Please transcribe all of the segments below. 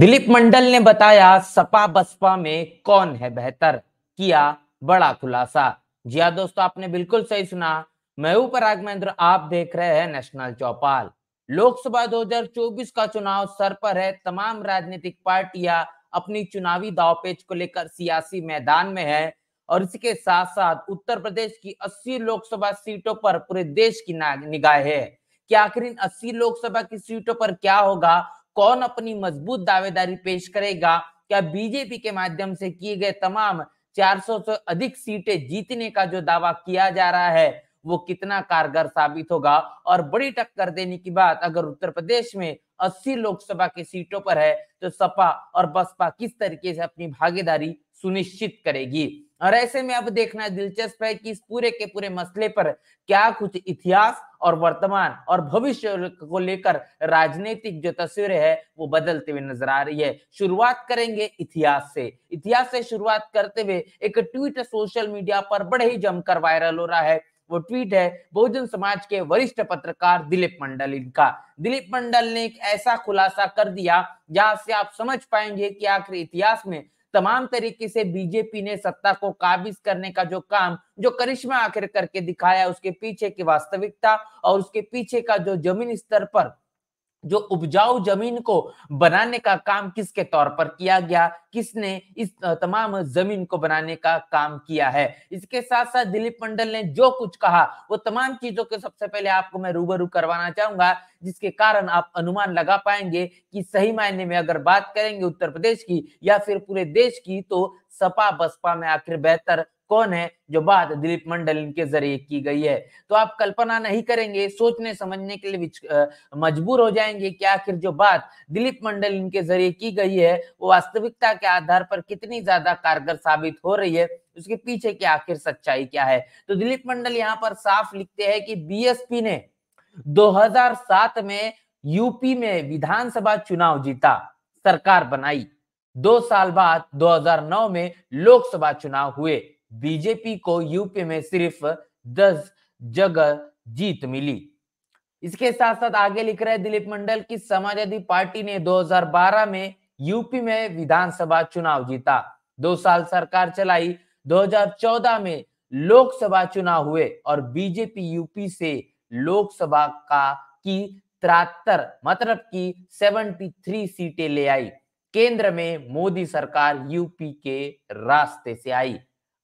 दिलीप मंडल ने बताया सपा बसपा में कौन है बेहतर किया बड़ा खुलासा जी हाँ दोस्तों आपने बिल्कुल सही सुना मैं हूं पराग महेंद्र आप देख रहे हैं नेशनल चौपाल लोकसभा 2024 का चुनाव सर पर है तमाम राजनीतिक पार्टियां अपनी चुनावी दावपेच को लेकर सियासी मैदान में है और इसके साथ साथ उत्तर प्रदेश की 80 लोकसभा सीटों पर पूरे देश की निगाह है कि आखिर इन 80 लोकसभा की सीटों पर क्या होगा कौन अपनी मजबूत दावेदारी पेश करेगा क्या बीजेपी के माध्यम से किए गए तमाम 400 से अधिक सीटें जीतने का जो दावा किया जा रहा है वो कितना कारगर साबित होगा और बड़ी टक्कर देने की बात अगर उत्तर प्रदेश में 80 लोकसभा की सीटों पर है तो सपा और बसपा किस तरीके से अपनी भागीदारी सुनिश्चित करेगी और ऐसे में अब देखना दिलचस्प है कि इस पूरे के पूरे मसले पर क्या कुछ इतिहास और वर्तमान और भविष्य को लेकर राजनीतिक जो तस्वीर है वो बदलते हुए नजर आ रही है शुरुआत करेंगे इतिहास से इतिहास से शुरुआत करते हुए एक ट्वीट सोशल मीडिया पर बड़े ही जमकर वायरल हो रहा है वो ट्वीट है बहुजन समाज के वरिष्ठ पत्रकार दिलीप मंडल इनका दिलीप मंडल ने एक ऐसा खुलासा कर दिया जहां से आप समझ पाएंगे कि आखिर इतिहास में तमाम तरीके से बीजेपी ने सत्ता को काबिज करने का जो काम जो करिश्मा आखिर करके दिखाया उसके पीछे की वास्तविकता और उसके पीछे का जो जमीन स्तर पर जो उपजाऊ जमीन को बनाने का काम किसके तौर पर किया गया किसने इस तमाम जमीन को बनाने का काम किया है इसके साथ साथ दिलीप मंडल ने जो कुछ कहा वो तमाम चीजों के सबसे पहले आपको मैं रूबरू करवाना चाहूंगा जिसके कारण आप अनुमान लगा पाएंगे कि सही मायने में अगर बात करेंगे उत्तर प्रदेश की या फिर पूरे देश की तो सपा बसपा में आखिर बेहतर कौन है जो बात दिलीप मंडल इनके जरिए की गई है तो आप कल्पना नहीं करेंगे सोचने समझने के लिए मजबूर हो जाएंगे कि आखिर जो बात दिलीप मंडल इनके जरिए की गई है वो वास्तविकता के आधार पर कितनी ज्यादा कारगर साबित हो रही है उसके पीछे की आखिर सच्चाई क्या है तो दिलीप मंडल यहाँ पर साफ लिखते हैं कि बीएसपी ने 2007 में यूपी में विधानसभा चुनाव जीता सरकार बनाई दो साल बाद 2009 में लोकसभा चुनाव हुए बीजेपी को यूपी में सिर्फ दस जगह जीत मिली इसके साथ साथ आगे लिख रहे दिलीप मंडल की समाजवादी पार्टी ने 2012 में यूपी में विधानसभा चुनाव जीता दो साल सरकार चलाई 2014 में लोकसभा चुनाव हुए और बीजेपी यूपी से लोकसभा का की त्रहत्तर मतलब की 73 सीटें ले आई केंद्र में मोदी सरकार यूपी के रास्ते से आई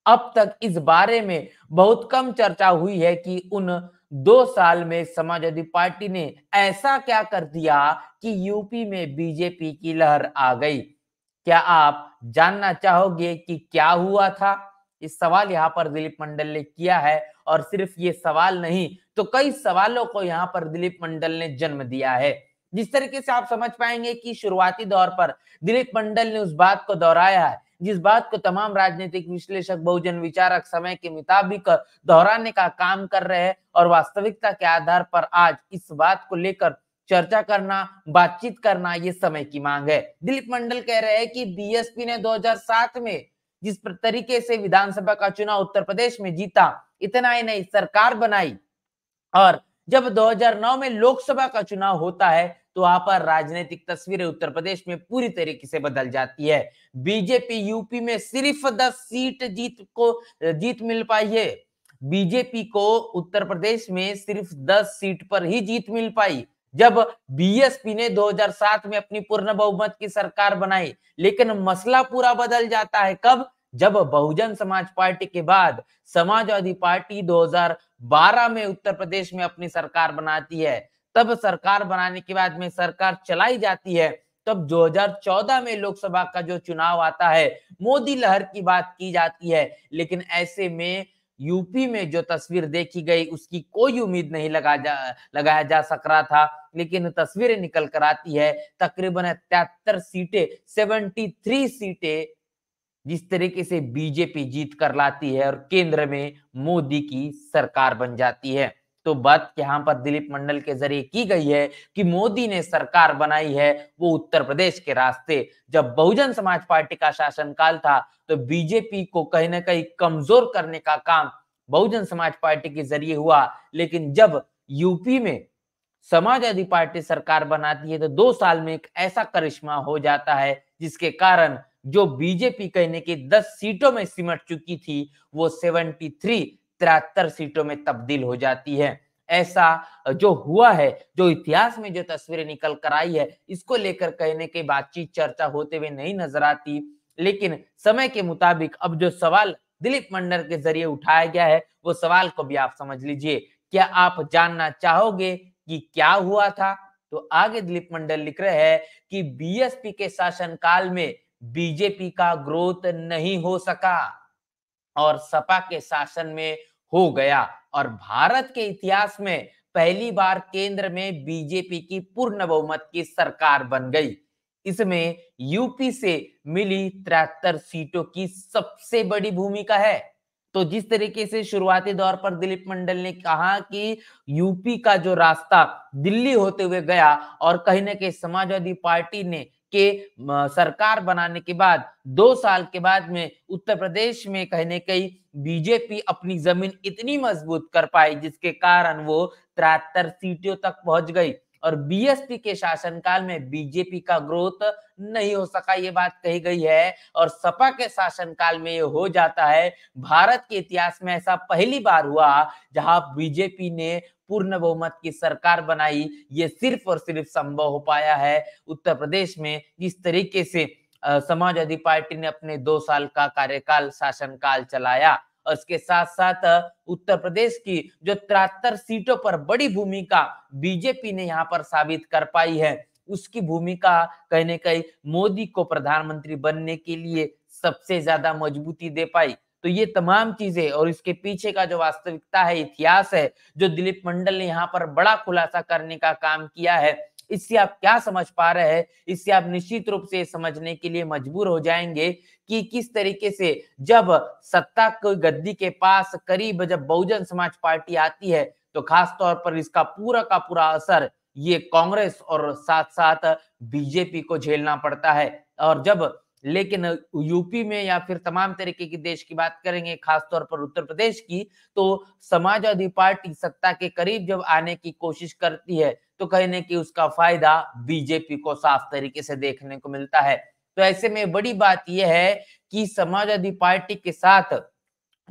अब तक इस बारे में बहुत कम चर्चा हुई है कि उन दो साल में समाजवादी पार्टी ने ऐसा क्या कर दिया कि यूपी में बीजेपी की लहर आ गई क्या आप जानना चाहोगे कि क्या हुआ था इस सवाल यहाँ पर दिलीप मंडल ने किया है और सिर्फ ये सवाल नहीं तो कई सवालों को यहाँ पर दिलीप मंडल ने जन्म दिया है जिस तरीके से आप समझ पाएंगे कि शुरुआती दौर पर दिलीप मंडल ने उस बात को दोहराया है जिस बात को तमाम राजनीतिक विश्लेषक बहुजन विचारक समय के मुताबिक दोहराने का काम कर रहे हैं और वास्तविकता के आधार पर आज इस बात को लेकर चर्चा करना बातचीत करना ये समय की मांग है दिलीप मंडल कह रहे हैं कि बीएसपी ने 2007 में जिस तरीके से विधानसभा का चुनाव उत्तर प्रदेश में जीता इतना ही नहीं सरकार बनाई और जब 2009 में लोकसभा का चुनाव होता है तो वहां पर राजनीतिक तस्वीरें उत्तर प्रदेश में पूरी तरीके से बदल जाती है बीजेपी यूपी में सिर्फ दस सीट जीत को जीत मिल पाई है बीजेपी को उत्तर प्रदेश में सिर्फ 10 सीट पर ही जीत मिल पाई जब बीएसपी ने 2007 में अपनी पूर्ण बहुमत की सरकार बनाई लेकिन मसला पूरा बदल जाता है कब जब बहुजन समाज पार्टी के बाद समाजवादी पार्टी 2012 में उत्तर प्रदेश में अपनी सरकार बनाती है तब सरकार बनाने के बाद में सरकार चलाई जाती है तब 2014 में लोकसभा का जो चुनाव आता है मोदी लहर की बात की जाती है लेकिन ऐसे में यूपी में जो तस्वीर देखी गई उसकी कोई उम्मीद नहीं लगा जा लगाया जा सक रहा था लेकिन तस्वीरें निकल कर आती है तकरीबन तिहत्तर सीटें 73 सीटें जिस तरीके से बीजेपी जीत कर लाती है और केंद्र में मोदी की सरकार बन जाती है तो बात यहां पर दिलीप मंडल के जरिए की गई है कि मोदी ने सरकार बनाई है वो उत्तर प्रदेश के रास्ते जब बहुजन समाज पार्टी का शासनकाल था तो बीजेपी को कहीं ना कहीं कमजोर करने का काम बहुजन समाज पार्टी के जरिए हुआ लेकिन जब यूपी में समाजवादी पार्टी सरकार बनाती है तो दो साल में एक ऐसा करिश्मा हो जाता है जिसके कारण जो बीजेपी कहने की 10 सीटों में सिमट चुकी थी वो 73 थ्री सीटों में तब्दील हो जाती है ऐसा जो हुआ है जो इतिहास में जो तस्वीरें निकल कर आई है इसको लेकर कहने की बातचीत चर्चा होते हुए नहीं नजर आती लेकिन समय के मुताबिक अब जो सवाल दिलीप मंडल के जरिए उठाया गया है वो सवाल को भी आप समझ लीजिए क्या आप जानना चाहोगे कि क्या हुआ था तो आगे दिलीप मंडल लिख रहे हैं कि बीएसपी के शासनकाल में बीजेपी का ग्रोथ नहीं हो सका और सपा के शासन में हो गया और भारत के इतिहास में पहली बार केंद्र में बीजेपी की पूर्ण बहुमत की सरकार बन गई इसमें यूपी से मिली तिहत्तर सीटों की सबसे बड़ी भूमिका है तो जिस तरीके से शुरुआती दौर पर दिलीप मंडल ने कहा कि यूपी का जो रास्ता दिल्ली होते हुए गया और कहीं ना कहीं समाजवादी पार्टी ने के सरकार बनाने के बाद दो साल के बाद में उत्तर प्रदेश में कहने कहीं बीजेपी अपनी जमीन इतनी मजबूत कर पाई जिसके कारण वो तिहत्तर सीटों तक पहुंच गई और बीएसपी के शासनकाल में बीजेपी का ग्रोथ नहीं हो सका ये बात कही गई है और सपा के शासनकाल में ये हो जाता है भारत के इतिहास में ऐसा पहली बार हुआ जहां बीजेपी ने पूर्ण बहुमत की सरकार बनाई ये सिर्फ और सिर्फ संभव हो पाया है उत्तर प्रदेश में जिस तरीके से समाजवादी पार्टी ने अपने दो साल का कार्यकाल शासनकाल चलाया इसके साथ साथ उत्तर प्रदेश की जो तिहत्तर सीटों पर बड़ी भूमिका बीजेपी ने यहाँ पर साबित कर पाई है उसकी भूमिका कहीं ना कहीं मोदी को प्रधानमंत्री बनने के लिए सबसे ज्यादा मजबूती दे पाई तो ये तमाम चीजें और इसके पीछे का जो वास्तविकता है इतिहास है जो दिलीप मंडल ने यहाँ पर बड़ा खुलासा करने का काम किया है इससे आप क्या समझ पा रहे हैं इससे आप निश्चित रूप से समझने के लिए मजबूर हो जाएंगे कि किस तरीके से जब सत्ता को गद्दी के पास करीब जब बहुजन समाज पार्टी आती है तो खास तौर पर इसका पूरा का पूरा असर ये कांग्रेस और साथ साथ बीजेपी को झेलना पड़ता है और जब लेकिन यूपी में या फिर तमाम तरीके की देश की बात करेंगे खासतौर पर उत्तर प्रदेश की तो समाजवादी पार्टी सत्ता के करीब जब आने की कोशिश करती है तो कहने की उसका फायदा बीजेपी को साफ तरीके से देखने को मिलता है तो ऐसे में बड़ी बात यह है कि समाजवादी पार्टी के साथ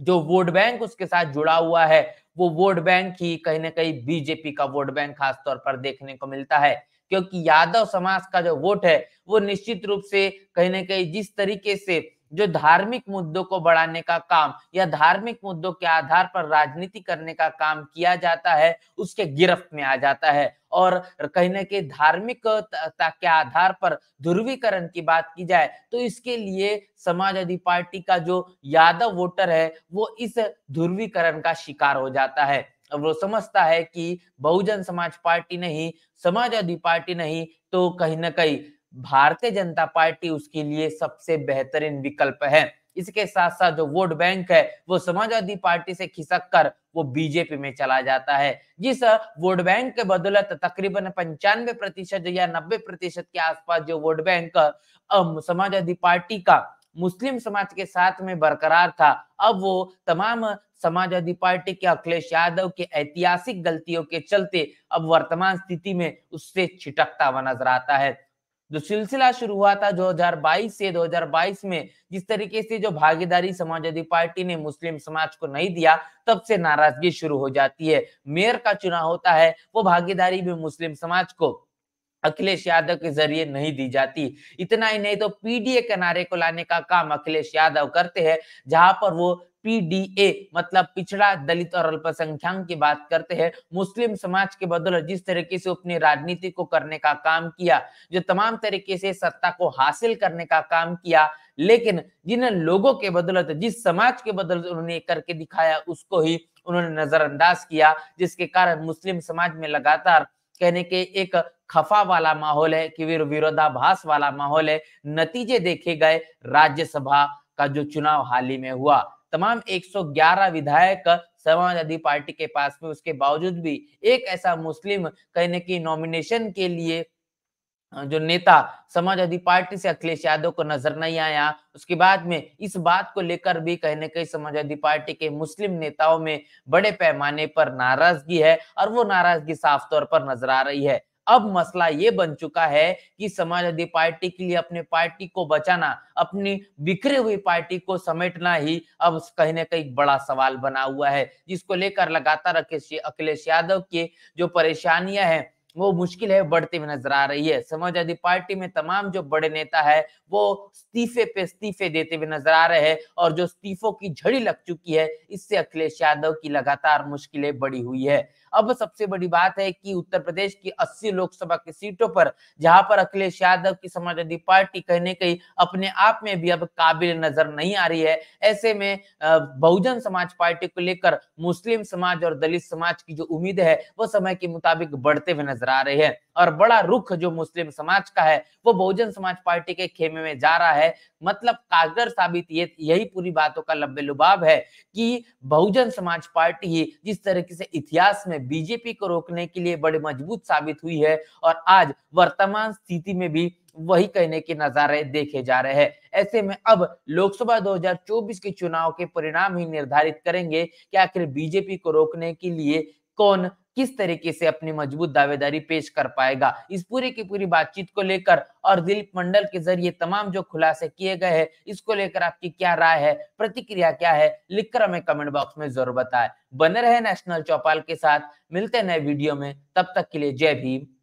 जो वोट बैंक उसके साथ जुड़ा हुआ है वो वोट बैंक ही कहीं ना कहीं बीजेपी का वोट बैंक खासतौर पर देखने को मिलता है क्योंकि यादव समाज का जो वोट है वो निश्चित रूप से कहीं ना कहीं जिस तरीके से जो धार्मिक मुद्दों को बढ़ाने का काम या धार्मिक मुद्दों के आधार पर राजनीति करने का काम किया जाता है उसके गिरफ्त में आ जाता है और कहने के धार्मिक के आधार पर ध्रुवीकरण की बात की जाए तो इसके लिए समाजवादी पार्टी का जो यादव वोटर है वो इस ध्रुवीकरण का शिकार हो जाता है वो समझता है कि बहुजन समाज पार्टी नहीं समाजवादी पार्टी नहीं तो कहीं ना कहीं भारतीय जनता पार्टी उसके लिए सबसे बेहतरीन विकल्प है इसके साथ साथ जो वोट बैंक है वो समाजवादी पार्टी से खिसक कर वो बीजेपी में चला जाता है जिस वोट बैंक के बदौलत तकरीबन पंचानवे प्रतिशत या नब्बे प्रतिशत के आसपास जो वोट बैंक समाजवादी पार्टी का मुस्लिम समाज के साथ में बरकरार था अब वो तमाम समाजवादी पार्टी के अखिलेश यादव के ऐतिहासिक गलतियों के चलते अब वर्तमान स्थिति में उससे छिटकता हुआ नजर आता है जो सिलसिला शुरू हुआ था 2022 से 2022 में जिस तरीके से जो भागीदारी समाजवादी पार्टी ने मुस्लिम समाज को नहीं दिया तब से नाराजगी शुरू हो जाती है मेयर का चुनाव होता है वो भागीदारी भी मुस्लिम समाज को अखिलेश यादव के जरिए नहीं दी जाती इतना ही नहीं तो पीडीए के नारे को लाने का काम अखिलेश यादव करते हैं जहां पर वो पीडीए मतलब पिछड़ा दलित और अल्पसंख्याक की बात करते हैं मुस्लिम समाज के बदौलत जिस तरीके से अपनी राजनीति को करने का काम किया जो तमाम तरीके से सत्ता को हासिल करने का काम किया लेकिन जिन लोगों के बदौलत जिस समाज के बदौलत उन्होंने करके दिखाया उसको ही उन्होंने नजरअंदाज किया जिसके कारण मुस्लिम समाज में लगातार कहने के एक खफा वाला माहौल है कि विरोधाभास वाला माहौल है नतीजे देखे गए राज्यसभा का जो चुनाव हाल ही में हुआ तमाम 111 विधायक समाजवादी पार्टी के पास में उसके बावजूद भी एक ऐसा मुस्लिम कहने की नॉमिनेशन के लिए जो नेता समाजवादी पार्टी से अखिलेश यादव को नजर नहीं आया उसके बाद में इस बात को लेकर भी कहीं ना कहीं समाजवादी पार्टी के मुस्लिम नेताओं में बड़े पैमाने पर नाराजगी है और वो नाराजगी साफ तौर पर नजर आ रही है अब मसला ये बन चुका है कि समाजवादी पार्टी के लिए अपने पार्टी को बचाना अपनी बिखरे हुई पार्टी को समेटना ही अब कहीं ना कहीं बड़ा सवाल बना हुआ है जिसको लेकर लगातार अखिलेश यादव के जो परेशानियां हैं वो मुश्किल है बढ़ती हुई नजर आ रही है समाजवादी पार्टी में तमाम जो बड़े नेता है वो इस्तीफे पे इस्तीफे देते हुए नजर आ रहे हैं और जो इस्तीफों की झड़ी लग चुकी है इससे अखिलेश यादव की लगातार मुश्किलें बढ़ी हुई है अब सबसे बड़ी बात है कि उत्तर प्रदेश की 80 लोकसभा की सीटों पर जहां पर अखिलेश यादव की समाजवादी पार्टी कहने कहीं अपने आप में भी अब काबिल नजर नहीं आ रही है ऐसे में बहुजन समाज पार्टी को लेकर मुस्लिम समाज और दलित समाज की जो उम्मीद है वो समय के मुताबिक बढ़ते हुए नजर नजर आ रही है और बड़ा रुख जो मुस्लिम समाज का है वो बहुजन समाज पार्टी के खेमे में जा रहा है मतलब कागर साबित ये यही पूरी बातों का लंबे लुभाव है कि बहुजन समाज पार्टी ही जिस तरीके से इतिहास में बीजेपी को रोकने के लिए बड़े मजबूत साबित हुई है और आज वर्तमान स्थिति में भी वही कहने के नजारे देखे जा रहे हैं ऐसे में अब लोकसभा 2024 के चुनाव के परिणाम ही निर्धारित करेंगे कि आखिर बीजेपी को रोकने के लिए कौन किस तरीके से अपनी मजबूत दावेदारी पेश कर पाएगा इस पूरी की पूरी बातचीत को लेकर और दिलीप मंडल के जरिए तमाम जो खुलासे किए गए हैं इसको लेकर आपकी क्या राय है प्रतिक्रिया क्या है लिखकर हमें कमेंट बॉक्स में जरूर बताएं बने रहे नेशनल चौपाल के साथ मिलते नए वीडियो में तब तक के लिए जय भीम